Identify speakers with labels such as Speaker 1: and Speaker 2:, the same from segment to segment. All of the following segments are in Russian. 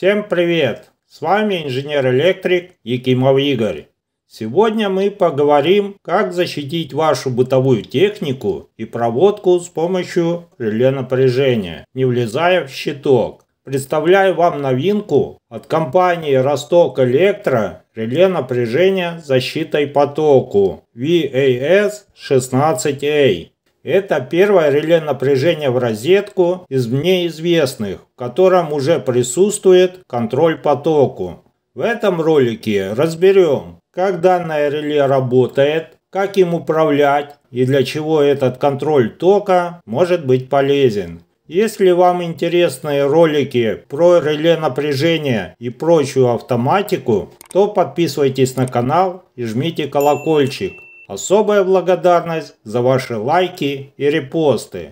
Speaker 1: Всем привет! С вами инженер-электрик Якимов Игорь. Сегодня мы поговорим, как защитить вашу бытовую технику и проводку с помощью реле напряжения, не влезая в щиток. Представляю вам новинку от компании «Росток Электро» реле напряжения защитой потоку VAS-16A. Это первое реле напряжения в розетку из мне известных, в котором уже присутствует контроль потоку. В этом ролике разберем, как данное реле работает, как им управлять и для чего этот контроль тока может быть полезен. Если вам интересны ролики про реле напряжения и прочую автоматику, то подписывайтесь на канал и жмите колокольчик. Особая благодарность за ваши лайки и репосты.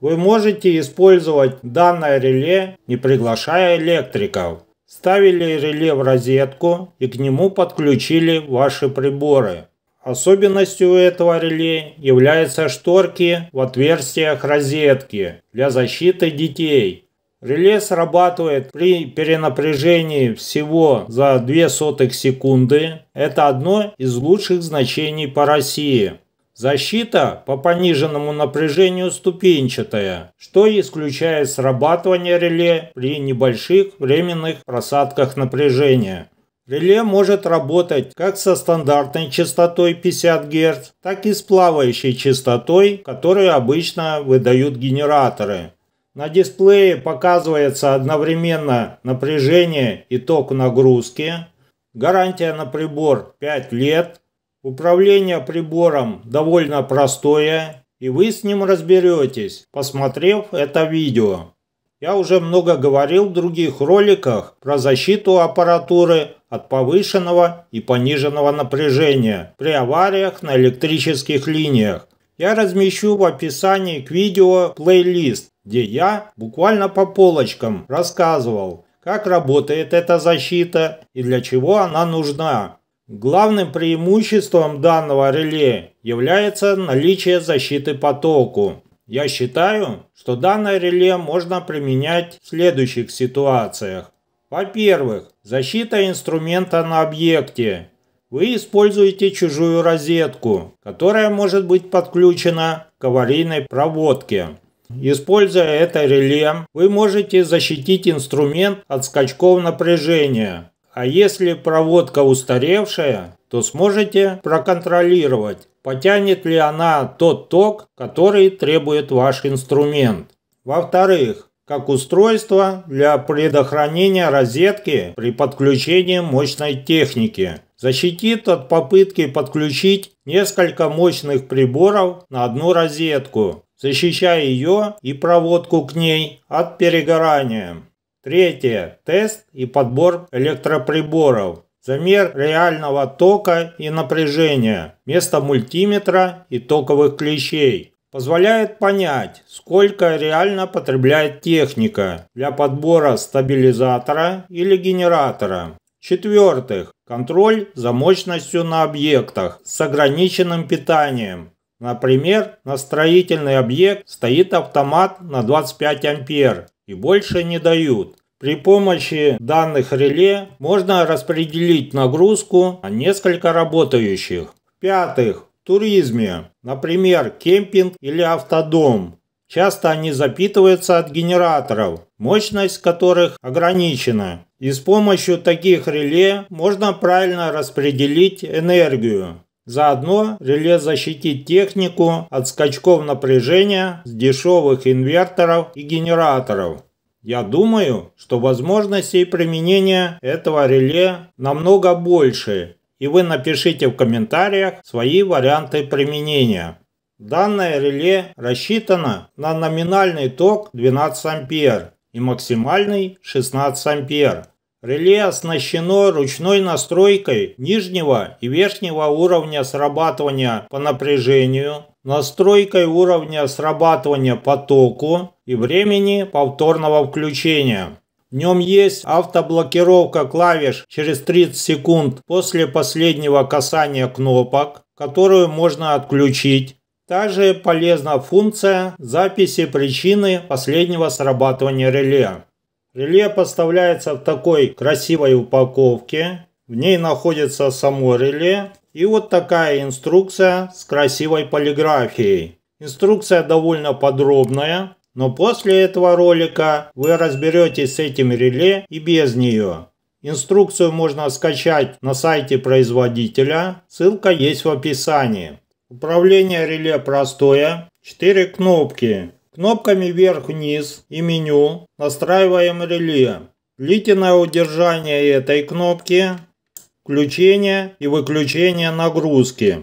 Speaker 1: Вы можете использовать данное реле, не приглашая электриков. Ставили реле в розетку и к нему подключили ваши приборы. Особенностью этого реле являются шторки в отверстиях розетки для защиты детей Реле срабатывает при перенапряжении всего за 2 сотых секунды. Это одно из лучших значений по России. Защита по пониженному напряжению ступенчатая, что исключает срабатывание реле при небольших временных просадках напряжения. Реле может работать как со стандартной частотой 50 Гц, так и с плавающей частотой, которую обычно выдают генераторы. На дисплее показывается одновременно напряжение и ток нагрузки, гарантия на прибор 5 лет, управление прибором довольно простое, и вы с ним разберетесь, посмотрев это видео. Я уже много говорил в других роликах про защиту аппаратуры от повышенного и пониженного напряжения при авариях на электрических линиях, я размещу в описании к видео плейлист, где я буквально по полочкам рассказывал, как работает эта защита и для чего она нужна. Главным преимуществом данного реле является наличие защиты потоку. Я считаю, что данное реле можно применять в следующих ситуациях. Во-первых, защита инструмента на объекте. Вы используете чужую розетку, которая может быть подключена к аварийной проводке. Используя это реле, вы можете защитить инструмент от скачков напряжения. А если проводка устаревшая, то сможете проконтролировать, потянет ли она тот ток, который требует ваш инструмент. Во-вторых, как устройство для предохранения розетки при подключении мощной техники – защитит от попытки подключить несколько мощных приборов на одну розетку, защищая ее и проводку к ней от перегорания. Третье. Тест и подбор электроприборов. Замер реального тока и напряжения вместо мультиметра и токовых клещей. Позволяет понять, сколько реально потребляет техника для подбора стабилизатора или генератора. четвертых Контроль за мощностью на объектах с ограниченным питанием. Например, на строительный объект стоит автомат на 25 ампер и больше не дают. При помощи данных реле можно распределить нагрузку на несколько работающих. пятых в туризме, например, кемпинг или автодом. Часто они запитываются от генераторов, мощность которых ограничена. И с помощью таких реле можно правильно распределить энергию. Заодно реле защитит технику от скачков напряжения с дешевых инверторов и генераторов. Я думаю, что возможностей применения этого реле намного больше, и вы напишите в комментариях свои варианты применения. Данное реле рассчитано на номинальный ток 12 ампер и максимальный 16 ампер. Реле оснащено ручной настройкой нижнего и верхнего уровня срабатывания по напряжению, настройкой уровня срабатывания по току и времени повторного включения. В нем есть автоблокировка клавиш через 30 секунд после последнего касания кнопок, которую можно отключить. Также полезна функция записи причины последнего срабатывания реле. Реле поставляется в такой красивой упаковке. В ней находится само реле и вот такая инструкция с красивой полиграфией. Инструкция довольно подробная, но после этого ролика вы разберетесь с этим реле и без нее. Инструкцию можно скачать на сайте производителя, ссылка есть в описании. Управление реле простое, 4 кнопки Кнопками вверх-вниз и меню настраиваем реле. Длительное удержание этой кнопки, включение и выключение нагрузки.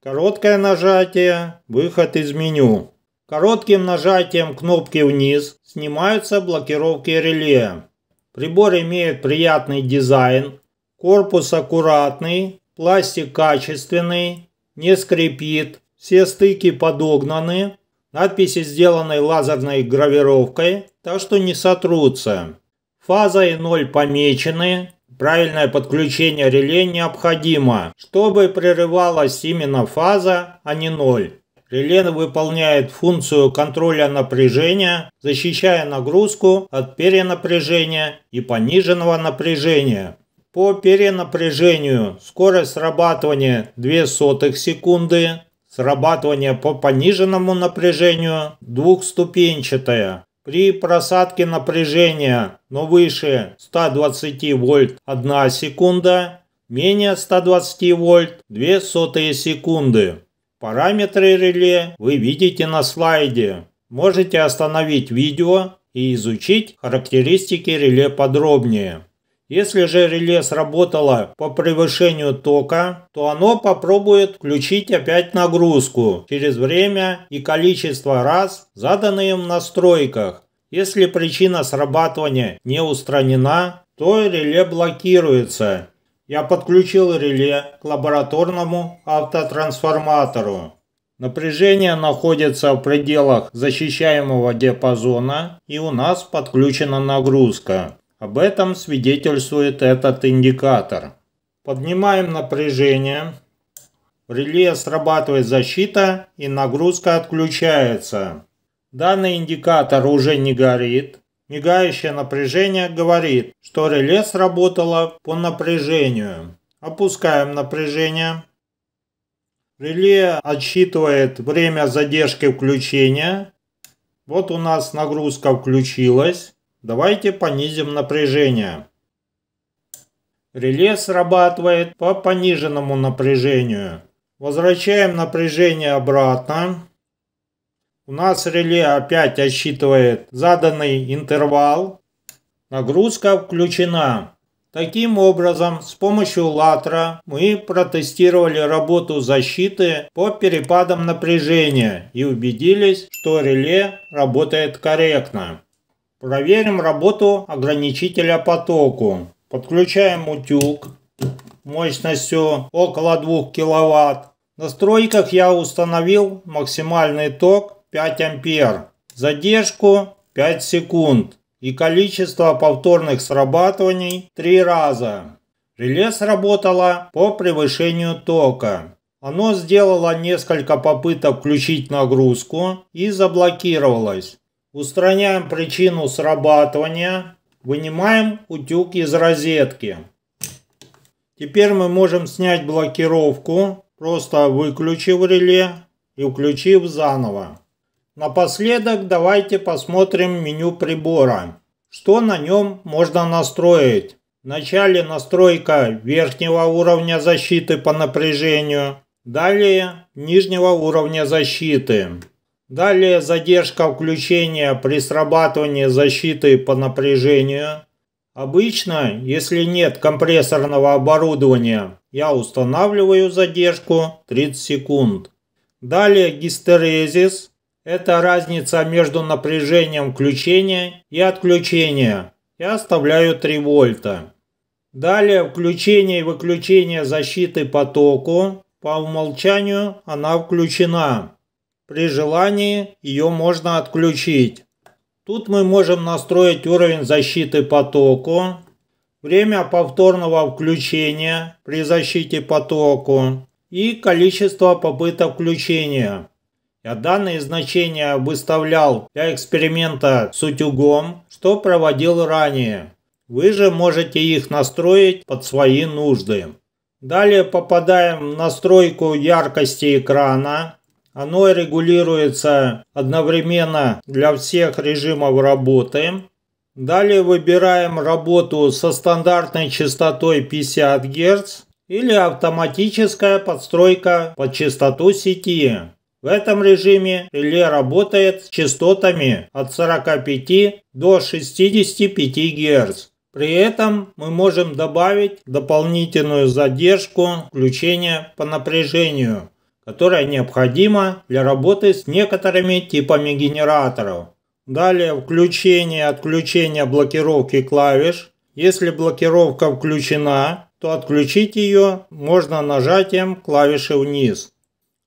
Speaker 1: Короткое нажатие, выход из меню. Коротким нажатием кнопки вниз снимаются блокировки реле. Прибор имеет приятный дизайн, корпус аккуратный, пластик качественный, не скрипит, все стыки подогнаны, Надписи сделаны лазерной гравировкой, так что не сотрутся. Фаза и ноль помечены. Правильное подключение реле необходимо, чтобы прерывалась именно фаза, а не ноль. Реле выполняет функцию контроля напряжения, защищая нагрузку от перенапряжения и пониженного напряжения. По перенапряжению скорость срабатывания 0,02 секунды, Срабатывание по пониженному напряжению двухступенчатое. При просадке напряжения, но выше 120 вольт 1 секунда, менее 120 вольт 2 сотые секунды. Параметры реле вы видите на слайде. Можете остановить видео и изучить характеристики реле подробнее. Если же реле сработало по превышению тока, то оно попробует включить опять нагрузку через время и количество раз, заданные в настройках. Если причина срабатывания не устранена, то реле блокируется. Я подключил реле к лабораторному автотрансформатору. Напряжение находится в пределах защищаемого диапазона и у нас подключена нагрузка. Об этом свидетельствует этот индикатор. Поднимаем напряжение. В реле срабатывает защита и нагрузка отключается. Данный индикатор уже не горит. Мигающее напряжение говорит, что реле сработало по напряжению. Опускаем напряжение. Реле отсчитывает время задержки включения. Вот у нас нагрузка включилась. Давайте понизим напряжение. Реле срабатывает по пониженному напряжению. Возвращаем напряжение обратно. У нас реле опять отсчитывает заданный интервал. Нагрузка включена. Таким образом, с помощью латра мы протестировали работу защиты по перепадам напряжения и убедились, что реле работает корректно. Проверим работу ограничителя потоку. Подключаем утюг мощностью около 2 кВт. В настройках я установил максимальный ток 5 ампер, задержку 5 секунд и количество повторных срабатываний 3 раза. Реле сработало по превышению тока. Оно сделало несколько попыток включить нагрузку и заблокировалось. Устраняем причину срабатывания. Вынимаем утюг из розетки. Теперь мы можем снять блокировку, просто выключив реле и включив заново. Напоследок давайте посмотрим меню прибора. Что на нем можно настроить? Вначале настройка верхнего уровня защиты по напряжению, далее нижнего уровня защиты. Далее задержка включения при срабатывании защиты по напряжению. Обычно, если нет компрессорного оборудования, я устанавливаю задержку 30 секунд. Далее гистерезис. Это разница между напряжением включения и отключения. Я оставляю 3 вольта. Далее включение и выключение защиты потоку. По умолчанию она включена. При желании ее можно отключить. Тут мы можем настроить уровень защиты потоку, время повторного включения при защите потоку и количество попыток включения. Я данные значения выставлял для эксперимента с утюгом, что проводил ранее. Вы же можете их настроить под свои нужды. Далее попадаем в настройку яркости экрана. Оно регулируется одновременно для всех режимов работы. Далее выбираем работу со стандартной частотой 50 Гц или автоматическая подстройка под частоту сети. В этом режиме реле работает с частотами от 45 до 65 Гц. При этом мы можем добавить дополнительную задержку включения по напряжению которая необходима для работы с некоторыми типами генераторов. Далее включение, отключение блокировки клавиш. Если блокировка включена, то отключить ее можно нажатием клавиши вниз.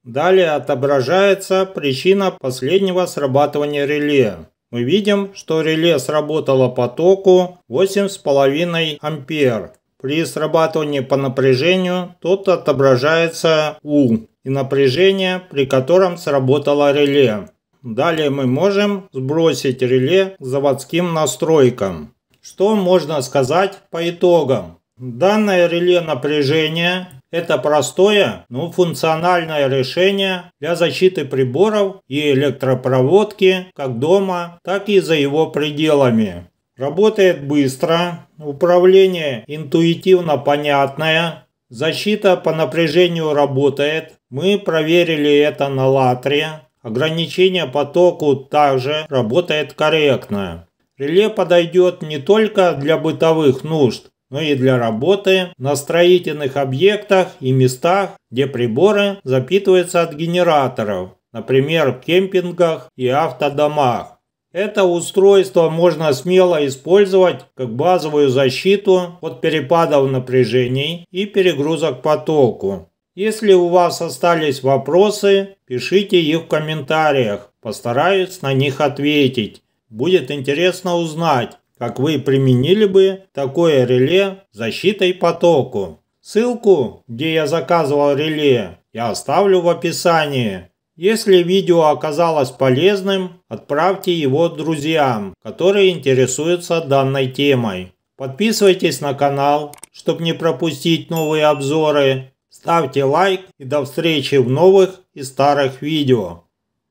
Speaker 1: Далее отображается причина последнего срабатывания реле. Мы видим, что реле сработало по току 8,5 ампер. При срабатывании по напряжению тот отображается U и напряжение, при котором сработало реле. Далее мы можем сбросить реле к заводским настройкам. Что можно сказать по итогам? Данное реле напряжения это простое, но функциональное решение для защиты приборов и электропроводки как дома, так и за его пределами. Работает быстро, управление интуитивно понятное, защита по напряжению работает, мы проверили это на латре. Ограничение потоку также работает корректно. Реле подойдет не только для бытовых нужд, но и для работы на строительных объектах и местах, где приборы запитываются от генераторов, например, в кемпингах и автодомах. Это устройство можно смело использовать как базовую защиту от перепадов напряжений и перегрузок потоку. Если у вас остались вопросы, пишите их в комментариях, постараюсь на них ответить. Будет интересно узнать, как вы применили бы такое реле защитой потоку. Ссылку, где я заказывал реле, я оставлю в описании. Если видео оказалось полезным, отправьте его друзьям, которые интересуются данной темой. Подписывайтесь на канал, чтобы не пропустить новые обзоры. Ставьте лайк и до встречи в новых и старых видео.